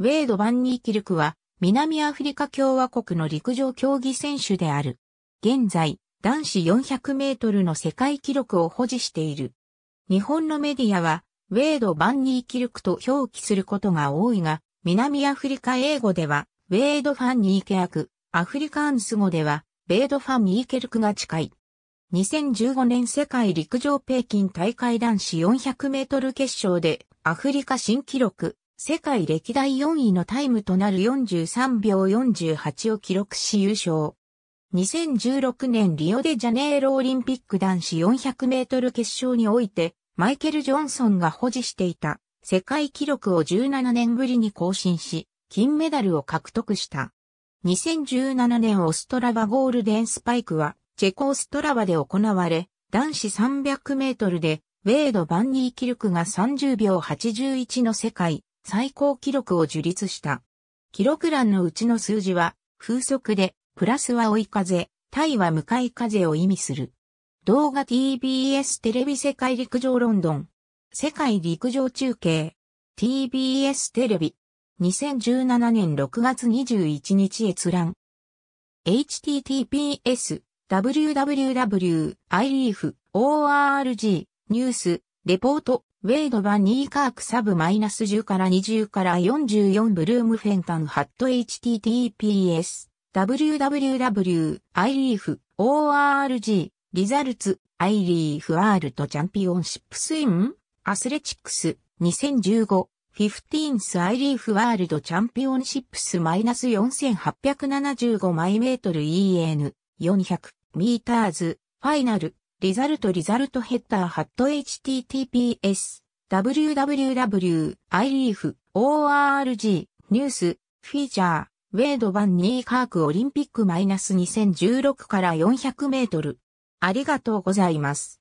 ウェード・バンニーキルクは、南アフリカ共和国の陸上競技選手である。現在、男子400メートルの世界記録を保持している。日本のメディアは、ウェード・バンニーキルクと表記することが多いが、南アフリカ英語では、ウェード・ファン・ニーケアク、アフリカンス語では、ベード・ファン・ニーケルクが近い。2015年世界陸上北京大会男子400メートル決勝で、アフリカ新記録、世界歴代4位のタイムとなる43秒48を記録し優勝。2016年リオデジャネイロオリンピック男子400メートル決勝において、マイケル・ジョンソンが保持していた世界記録を17年ぶりに更新し、金メダルを獲得した。2017年オストラバゴールデンスパイクは、チェコオストラバで行われ、男子300メートルで、ウェード・バンニー・キルクが30秒81の世界最高記録を樹立した。記録欄のうちの数字は、風速で、プラスは追い風、タイは向かい風を意味する。動画 TBS テレビ世界陸上ロンドン。世界陸上中継。TBS テレビ。2017年6月21日閲覧。https www.ileaf.org ニュースレポートウェイド・バニー・カークサブマイナス10から20から44ブルームフェンタンハット https www.ileaf.org リザルツ i l e a f ルとチャンピオンシップスインアスレチックス2015ィーンスアイリーフワールドチャンピオンシップスマイナス4875マイメートル EN400 ミーターズファイナルリザルトリザルトヘッダーハット https www.ileaf.org ニュースフィーチャーウェイド・バン・ニー・カークオリンピックマイナス -2016 から400メートルありがとうございます。